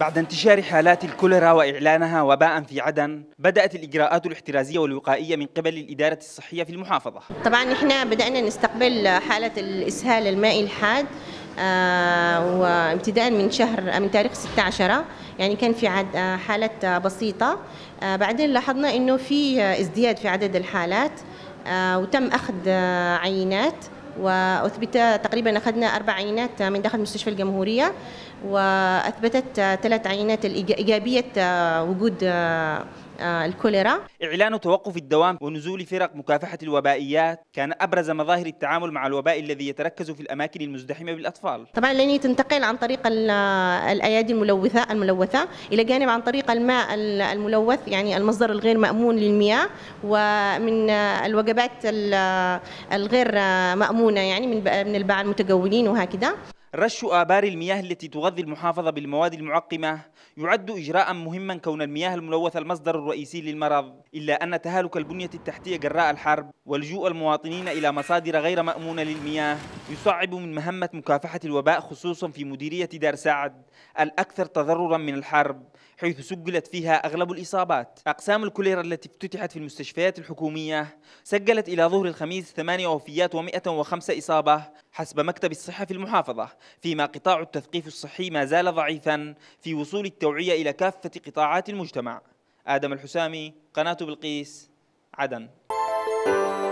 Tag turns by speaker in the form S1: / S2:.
S1: بعد انتشار حالات الكوليرا وإعلانها وباء في عدن بدأت الإجراءات الاحترازية والوقائية من قبل الإدارة الصحية في المحافظة طبعا إحنا بدأنا
S2: نستقبل حالة الإسهال المائي الحاد آه وابتداء من شهر من تاريخ 16 يعني كان في عد آه، حالات بسيطة آه بعدين لاحظنا إنه في ازدياد في عدد الحالات آه وتم أخذ آه، عينات واثبت تقريبا اخذنا اربع عينات من داخل مستشفى الجمهوريه واثبتت ثلاث عينات ايجابيه وجود آه، الكوليرا
S1: إعلان توقف الدوام ونزول فرق مكافحة الوبائيات كان أبرز مظاهر التعامل مع الوباء الذي يتركز في الأماكن المزدحمة بالأطفال
S2: طبعا لن تنتقل عن طريق الأيادي الملوثة الملوثة إلى جانب عن طريق الماء الملوث يعني المصدر الغير مأمون للمياه ومن الوجبات الغير مأمونة يعني من الباعة المتجولين وهكذا
S1: رش آبار المياه التي تغذي المحافظة بالمواد المعقمة يعد إجراء مهما كون المياه الملوثة المصدر الرئيسي للمرض إلا أن تهالك البنية التحتية جراء الحرب ولجوء المواطنين إلى مصادر غير مأمونة للمياه يصعب من مهمة مكافحة الوباء خصوصا في مديرية دار سعد الأكثر تضررا من الحرب حيث سجلت فيها أغلب الإصابات أقسام الكوليرا التي افتتحت في المستشفيات الحكومية سجلت إلى ظهر الخميس ثمانية وفيات و105 إصابة حسب مكتب الصحة في المحافظة فيما قطاع التثقيف الصحي ما زال ضعيفا في وصول التوعية إلى كافة قطاعات المجتمع آدم الحسامي قناة بلقيس عدن